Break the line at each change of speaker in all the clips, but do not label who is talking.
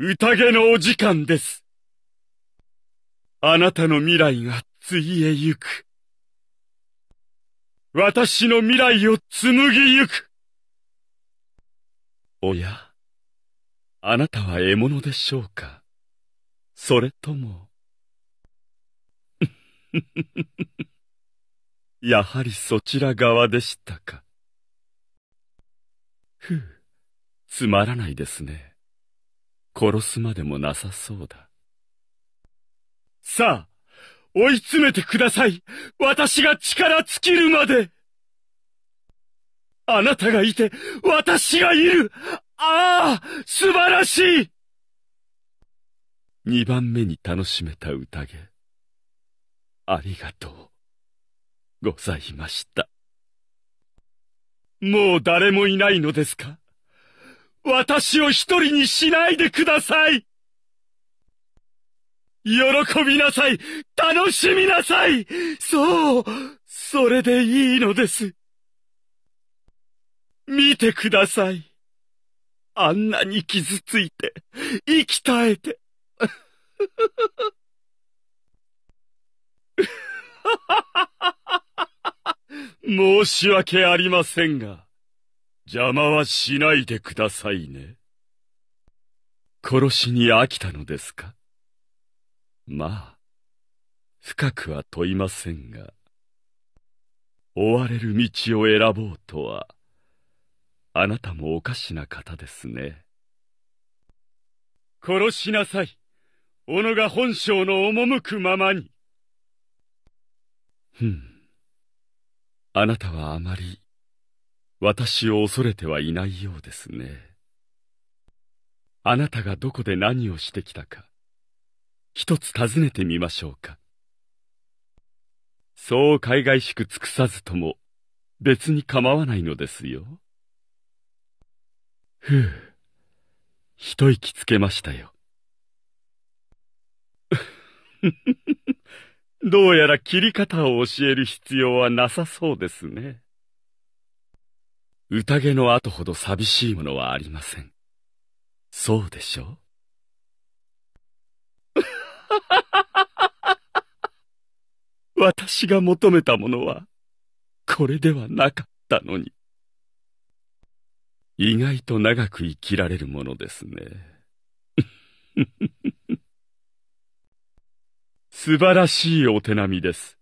宴のお時間です。あなたの未来がついえゆく。私の未来を紡ぎゆく。
おや、あなたは獲物でしょうかそれとも。やはりそちら側でしたか。ふう、つまらないですね。殺すまでもなさそうだ。
さあ、追い詰めてください私が力尽きるまであなたがいて、私がいるああ素晴らしい
二番目に楽しめた宴。ありがとう。ございました。
もう誰もいないのですか私を一人にしないでください喜びなさい楽しみなさいそうそれでいいのです。見てください。あんなに傷ついて、息絶えて。申し訳
ありませんが。邪魔はしないでくださいね。殺しに飽きたのですかまあ、深くは問いませんが、追われる道を選ぼうとは、あなたもおかしな方ですね。
殺しなさい。斧が本性の赴くままに。
ふん。あなたはあまり私を恐れてはいないようですね。あなたがどこで何をしてきたか、一つ尋ねてみましょうか。そう海外しく尽くさずとも、別に構わないのですよ。ふう、一息つけましたよ。どうやら切り方を教える必要はなさそうですね。宴の後ほど寂しいものはありません。そうでしょう 私が求めたものは、これではなかったのに。意外と長く生きられるものですね。素晴らしいお手並みです。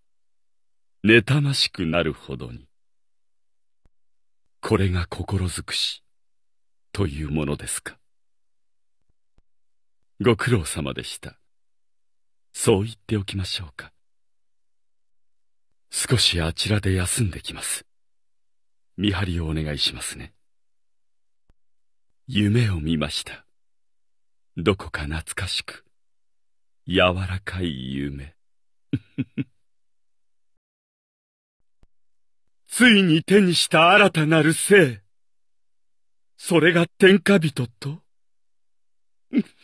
妬ましくなるほどに。これが心づくし、というものですか。ご苦労様でした。そう言っておきましょうか。少しあちらで休んできます。見張りをお願いしますね。夢を見ました。どこか懐かしく、柔らかい夢。
ついに手にした新たなる生。それが天下人と。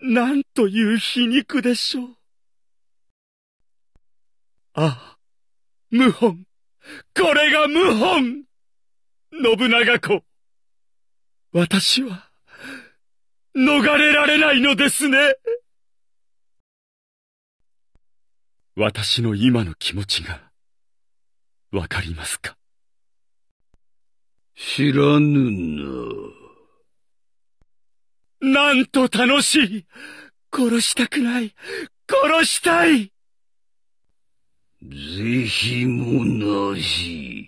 なんという皮肉でしょう。ああ、謀反。これが謀反信長子。私は、逃れられないのですね。
私の今の気持ちが、わかりますか
知らぬな。なんと楽しい殺したくない殺したいぜひもなし。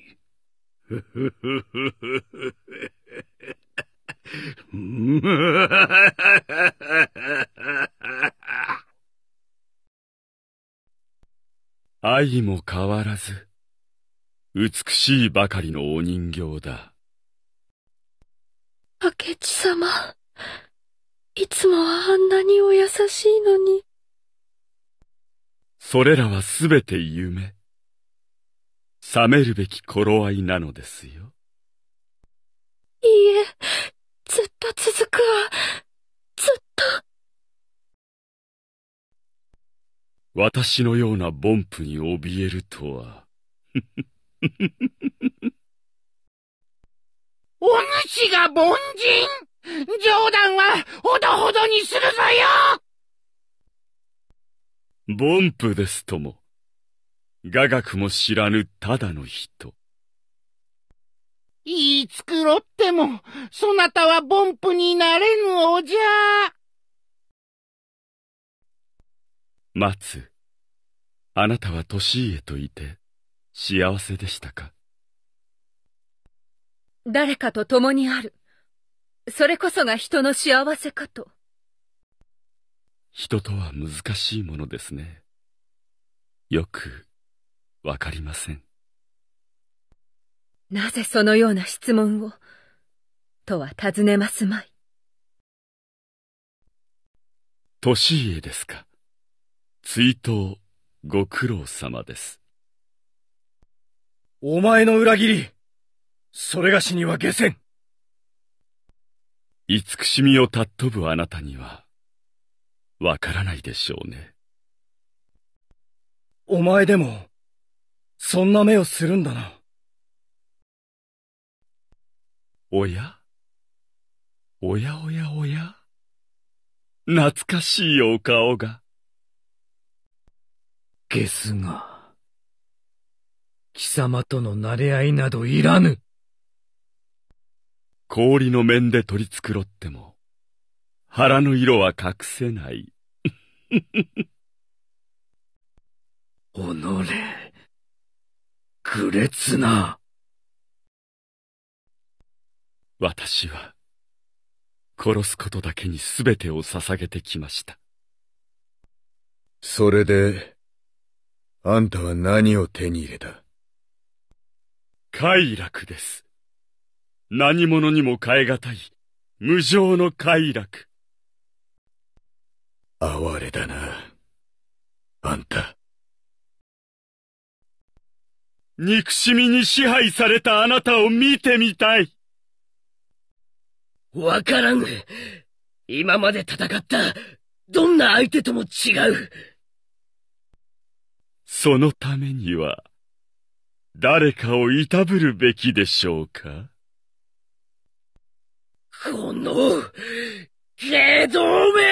愛も変わらず、美しいばかりのお人形だ。
明智様、いつもはあんなにお優しいのに。
それらはすべて夢。冷めるべき頃合いなのですよ。
いいえ、ずっと続くわ。ずっと。
私のような凡夫に怯えるとは。
お主が凡人冗談はほどほどにするぞ
よ凡夫ですとも。雅楽も知らぬただの人。
言い繕っても、そなたは凡夫になれぬおじゃ。
待つ。あなたは年家といて幸せでしたか
誰かと共にある。それこそが人の幸せかと。
人とは難しいものですね。よくわかりません。
なぜそのような質問を、とは尋ねますまい。
年家ですか。追悼ご苦労様です。
お前の裏切り、それがしには下せ
慈しみを尊ぶあなたには、わからないでしょうね。
お前でも、そんな目をするんだな。
おやおやおやおや懐かしいお顔が。ゲす
が、貴様との馴れ合いなどいらぬ。
氷の面で取り繕っても、腹の色は隠せない。
おのれ、愚れな。私は、殺すことだけに全て
を捧げてきました。それで、あんたは何を手に入れた快楽です。何者にも変え難い、無常の快楽。哀れだな、
あんた。憎しみに支配されたあなたを見てみたい。わからん。今まで戦った、どんな相手とも違う。
そのためには、誰かをいたぶるべきでしょうか
この、けどめ